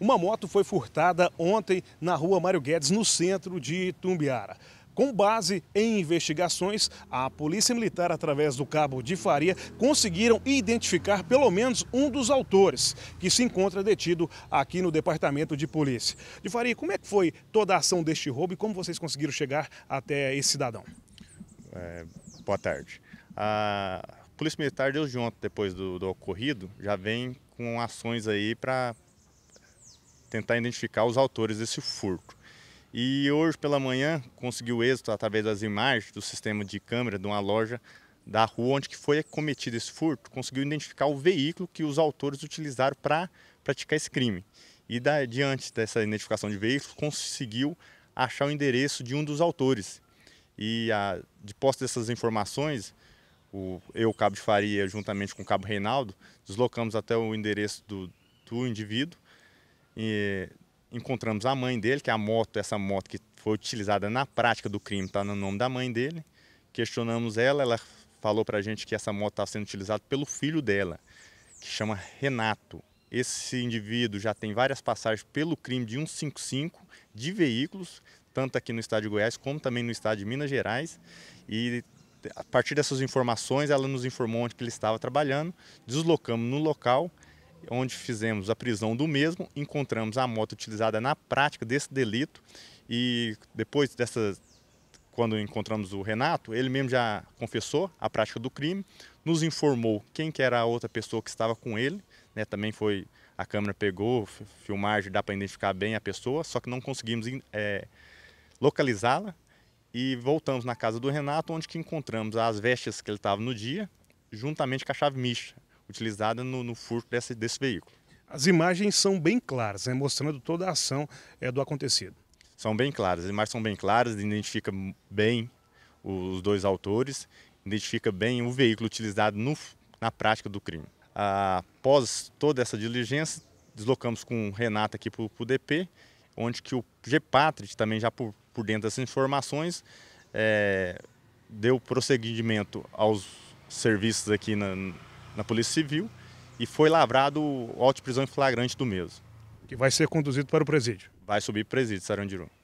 Uma moto foi furtada ontem na rua Mário Guedes, no centro de Tumbiara. Com base em investigações, a Polícia Militar, através do cabo de Faria, conseguiram identificar pelo menos um dos autores, que se encontra detido aqui no Departamento de Polícia. De Faria, como é que foi toda a ação deste roubo e como vocês conseguiram chegar até esse cidadão? É, boa tarde. A Polícia Militar, desde ontem, depois do, do ocorrido, já vem com ações aí para tentar identificar os autores desse furto. E hoje pela manhã conseguiu êxito através das imagens do sistema de câmera de uma loja da rua onde que foi cometido esse furto, conseguiu identificar o veículo que os autores utilizaram para praticar esse crime. E da, diante dessa identificação de veículo conseguiu achar o endereço de um dos autores. E a, de posse dessas informações, o, eu, Cabo de Faria, juntamente com o Cabo Reinaldo, deslocamos até o endereço do, do indivíduo e encontramos a mãe dele, que é a moto, essa moto que foi utilizada na prática do crime, está no nome da mãe dele. Questionamos ela, ela falou para a gente que essa moto estava tá sendo utilizada pelo filho dela, que chama Renato. Esse indivíduo já tem várias passagens pelo crime de 155 de veículos, tanto aqui no estado de Goiás como também no estado de Minas Gerais. E a partir dessas informações, ela nos informou onde ele estava trabalhando, deslocamos no local onde fizemos a prisão do mesmo, encontramos a moto utilizada na prática desse delito e depois dessa quando encontramos o Renato, ele mesmo já confessou a prática do crime, nos informou quem que era a outra pessoa que estava com ele, né, também foi a câmera pegou filmagem, dá para identificar bem a pessoa, só que não conseguimos é, localizá-la e voltamos na casa do Renato, onde que encontramos as vestes que ele estava no dia, juntamente com a chave Misha, utilizada no, no furto desse, desse veículo. As imagens são bem claras, né, mostrando toda a ação é, do acontecido. São bem claras, as imagens são bem claras, identifica bem os dois autores, identifica bem o veículo utilizado no, na prática do crime. Após toda essa diligência, deslocamos com o Renato aqui para o DP, onde que o GEPATRIT, também já por, por dentro dessas informações, é, deu prosseguimento aos serviços aqui na, na Polícia Civil e foi lavrado o auto de prisão em flagrante do mesmo. Que vai ser conduzido para o presídio? Vai subir para o presídio, Sarandiru.